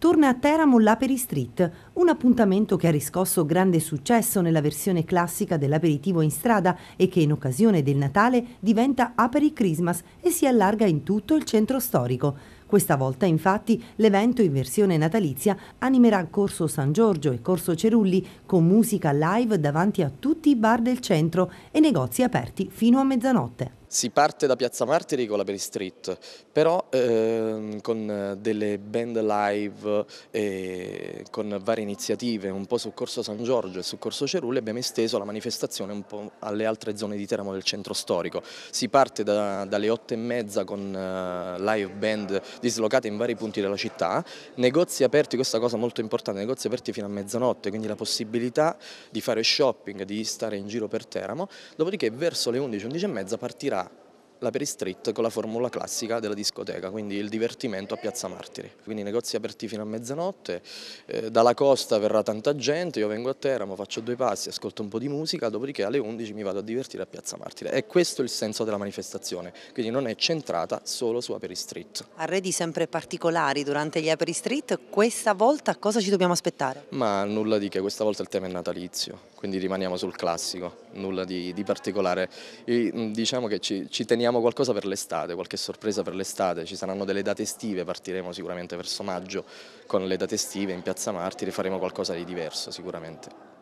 torna a Teramo l'Aperi Street, un appuntamento che ha riscosso grande successo nella versione classica dell'aperitivo in strada e che in occasione del Natale diventa Aperi Christmas e si allarga in tutto il centro storico. Questa volta infatti l'evento in versione natalizia animerà Corso San Giorgio e Corso Cerulli con musica live davanti a tutti i bar del centro e negozi aperti fino a mezzanotte. Si parte da Piazza Martiri con la Peri Street, però ehm, eh, con delle band live e con varie iniziative, un po' su Corso San Giorgio e su Corso Cerulli abbiamo esteso la manifestazione un po' alle altre zone di Teramo del centro storico. Si parte da, dalle 8 e mezza con eh, live band dislocate in vari punti della città, negozi aperti, questa cosa molto importante, negozi aperti fino a mezzanotte, quindi la possibilità di fare shopping, di stare in giro per Teramo, dopodiché verso le 11, 11 e mezza partirà la per street con la formula classica della discoteca, quindi il divertimento a Piazza Martiri. Quindi negozi aperti fino a mezzanotte, eh, dalla costa verrà tanta gente, io vengo a Teramo, faccio due passi, ascolto un po' di musica, dopodiché alle 11 mi vado a divertire a Piazza Martire. E questo è il senso della manifestazione, quindi non è centrata solo su Aperi Street. Arredi sempre particolari durante gli Aperi Street, questa volta cosa ci dobbiamo aspettare? Ma nulla di che, questa volta il tema è natalizio, quindi rimaniamo sul classico, nulla di, di particolare. E, diciamo che ci, ci teniamo prepariamo qualcosa per l'estate, qualche sorpresa per l'estate, ci saranno delle date estive, partiremo sicuramente verso maggio con le date estive in Piazza Martiri, faremo qualcosa di diverso sicuramente.